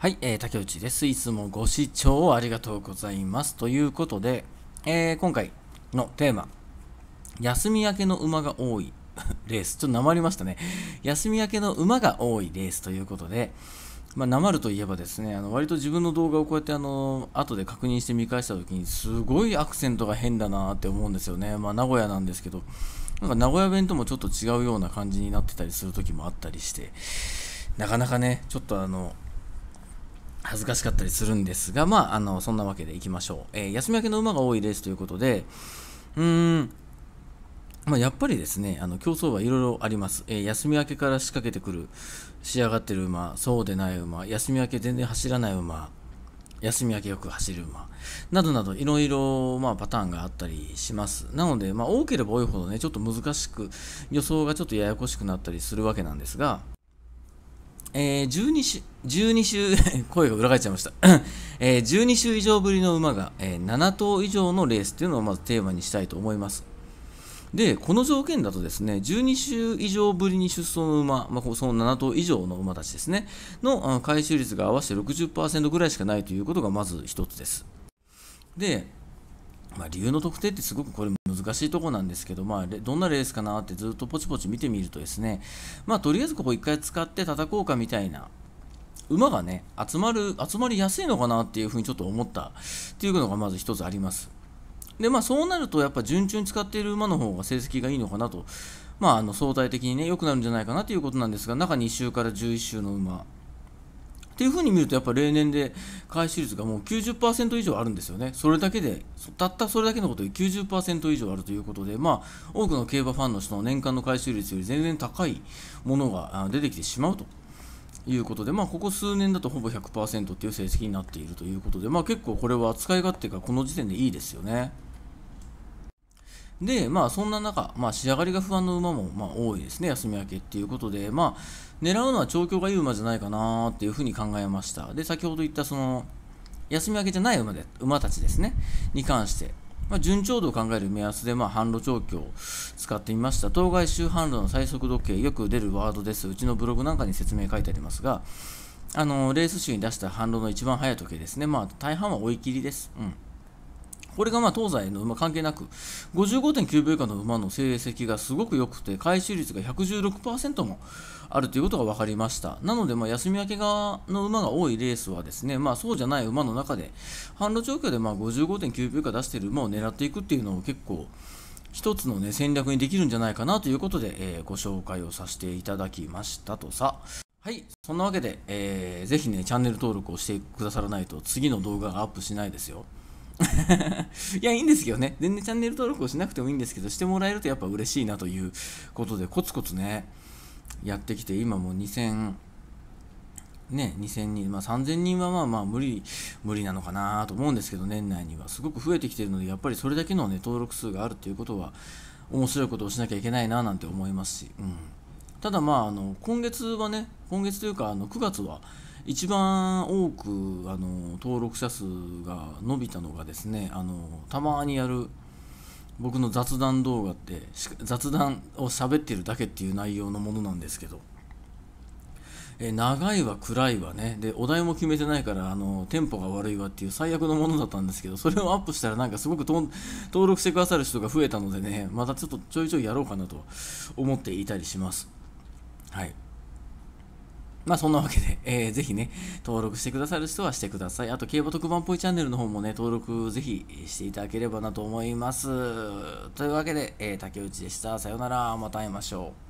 はい、えー、竹内です。いつもご視聴ありがとうございます。ということで、えー、今回のテーマ、休み明けの馬が多い レース。ちょっとなまりましたね。休み明けの馬が多いレースということで、まあ、なまるといえばですね、あの割と自分の動画をこうやってあの後で確認して見返した時に、すごいアクセントが変だなって思うんですよね。まあ、名古屋なんですけど、なんか名古屋弁ともちょっと違うような感じになってたりする時もあったりして、なかなかね、ちょっとあの、恥ずかしかったりするんですが、まあ、あの、そんなわけでいきましょう。えー、休み明けの馬が多いレースということで、うーん、まあ、やっぱりですね、あの競争はいろいろあります、えー、休み明けから仕掛けてくる、仕上がってる馬、そうでない馬、休み明け全然走らない馬、休み明けよく走る馬、などなどいろいろ、まあ、パターンがあったりします。なので、まあ、多ければ多いほどね、ちょっと難しく、予想がちょっとややこしくなったりするわけなんですが、えー、12週、12週 声が裏返っちゃいました えー、12週以上ぶりの馬が、えー、7頭以上のレースというのをまずテーマにしたいと思います。で、この条件だとですね、12週以上ぶりに出走の馬、まあ、その7頭以上の馬たちですね、の回収率が合わせて60%ぐらいしかないということがまず1つです。で、まあ、理由の特定ってすごくこれ難しいとこなんですけど、まあ、どんなレースかなってずっとポチポチ見てみるとですね、まあ、とりあえずここ1回使って叩こうかみたいな馬がね集まる集まりやすいのかなっていうふうにちょっと思ったっていうのがまず1つありますでまあそうなるとやっぱ順調に使っている馬の方が成績がいいのかなとまああの相対的にね良くなるんじゃないかなということなんですが中2週から11週の馬っていうふうに見るとやっぱ例年で回収率がもう90%以上あるんですよねそれだけでたったそれだけのことで90%以上あるということでまあ多くの競馬ファンの人の年間の回収率より全然高いものが出てきてしまうということで、まあ、ここ数年だとほぼ100%っていう成績になっているということで、まあ、結構これは扱い勝手がこの時点でいいですよね。で、まあ、そんな中、まあ、仕上がりが不安の馬もまあ多いですね、休み明けっていうことで、まあ、狙うのは調教がいい馬じゃないかなっていうふうに考えました。で、先ほど言ったその、休み明けじゃない馬で馬たちですね、に関して、まあ、順調度を考える目安で、まあ、販路調教を使ってみました。当該周販路の最速時計、よく出るワードです。うちのブログなんかに説明書いてありますが、あのレース集に出した販路の一番早い時計ですね、まあ、大半は追い切りです。うんこれがまあ東西の馬関係なく55.9秒以下の馬の成績がすごく良くて回収率が116%もあるということが分かりましたなのでま休み明け側の馬が多いレースはですね、まあ、そうじゃない馬の中で販路状況でま55.9秒以下出している馬を狙っていくっていうのを結構一つの、ね、戦略にできるんじゃないかなということで、えー、ご紹介をさせていただきましたとさ。はい、そんなわけで、えー、ぜひね、チャンネル登録をしてくださらないと次の動画がアップしないですよ。いや、いいんですけどね。全然チャンネル登録をしなくてもいいんですけど、してもらえるとやっぱ嬉しいなということで、コツコツね、やってきて、今もう2000、ね、2000人、まあ、3000人はまあまあ無理、無理なのかなと思うんですけど、年内にはすごく増えてきてるので、やっぱりそれだけのね、登録数があるということは、面白いことをしなきゃいけないななんて思いますし、うん。ただまあ、あの、今月はね、今月というか、あの、9月は、一番多くあの登録者数が伸びたのがですねあのたまにやる僕の雑談動画って雑談を喋ってるだけっていう内容のものなんですけど、え長いは暗いはねでお題も決めてないからあのテンポが悪いわっていう最悪のものだったんですけどそれをアップしたらなんかすごく登録してくださる人が増えたのでねまたちょっとちょいちょいやろうかなと思っていたりしますはいまあそんなわけで、えー、ぜひね、登録してくださる人はしてください。あと、競馬特番ぽいチャンネルの方もね、登録ぜひしていただければなと思います。というわけで、えー、竹内でした。さようなら。また会いましょう。